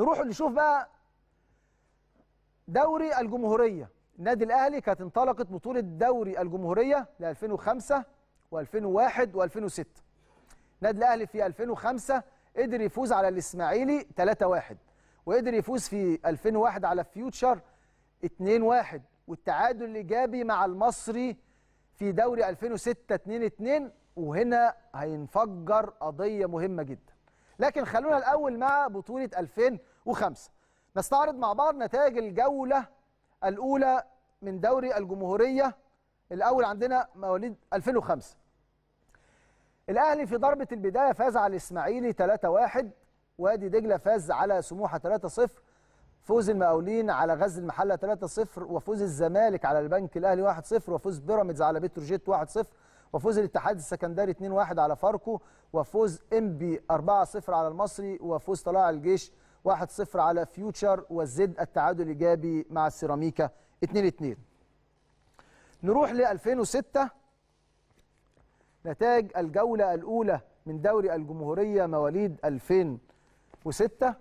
نروح نشوف بقى دوري الجمهورية النادي الأهلي كانت انطلقت بطولة دوري الجمهورية ل 2005 و2001 و2006 النادي الأهلي في 2005 قدر يفوز على الإسماعيلي 3-1 وقدر يفوز في 2001 على فيوتشر 2-1 والتعادل الإيجابي مع المصري في دوري 2006 2-2 وهنا هينفجر قضية مهمة جدا لكن خلونا الأول مع بطولة 2000 وخمسة نستعرض مع بعض نتائج الجولة الأولى من دوري الجمهورية الأول عندنا مواليد 2005 الأهلي في ضربة البداية فاز على الإسماعيلي 3-1 وادي دجلة فاز على سموحة 3-0 فوز المقاولين على غزل المحله 3-0 وفوز الزمالك على البنك الاهلي 1-0 وفوز بيراميدز على بتروجيت 1-0 وفوز الاتحاد السكندري 2-1 على فاركو وفوز انبي 4-0 على المصري وفوز طلائع الجيش 1-0 على فيوتشر والزد التعادل الإيجابي مع السيراميكا 2-2 نروح ل 2006 نتائج الجوله الاولى من دوري الجمهوريه مواليد 2006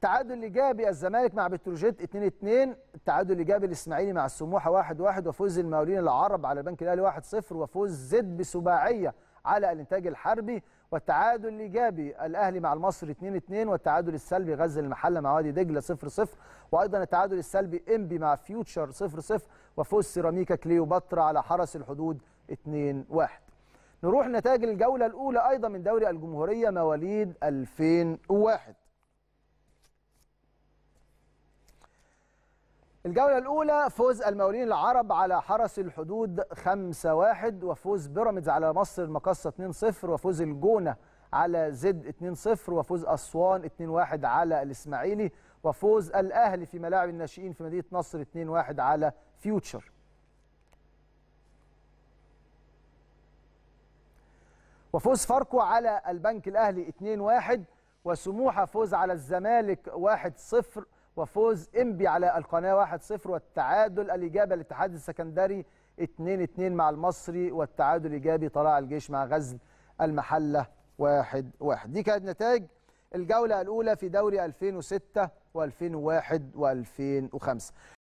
تعادل ايجابي الزمالك مع بتروجيت 2-2 التعادل الايجابي الاسماعيلي مع السموحه 1-1 وفوز المقاولين العرب على البنك الاهلي 1-0 وفوز زد بسباعيه على الانتاج الحربي والتعادل الايجابي الاهلي مع المصري 2-2 والتعادل السلبي غزل المحله مع وادي دجله 0-0 وايضا التعادل السلبي انبي مع فيوتشر 0-0 وفوز سيراميكا كليوباترا على حرس الحدود 2-1 نروح نتائج الجوله الاولى ايضا من دوري الجمهوريه مواليد 2001 الجولة الأولى فوز المقاولين العرب على حرس الحدود 5-1 وفوز بيراميدز على مصر المقصة 2-0 وفوز الجونة على زد 2-0 وفوز أسوان 2-1 على الإسماعيلي وفوز الأهلي في ملاعب الناشئين في مدينة نصر 2-1 على فيوتشر وفوز فاركو على البنك الأهلي 2-1 وسموحة فوز على الزمالك 1-0 وفوز انبي على القناه 1-0 والتعادل الايجابي للاتحاد السكندري 2-2 مع المصري والتعادل الايجابي طلائع الجيش مع غزل المحله 1-1 دي كانت نتائج الجوله الاولى في دوري 2006 و2001 و2005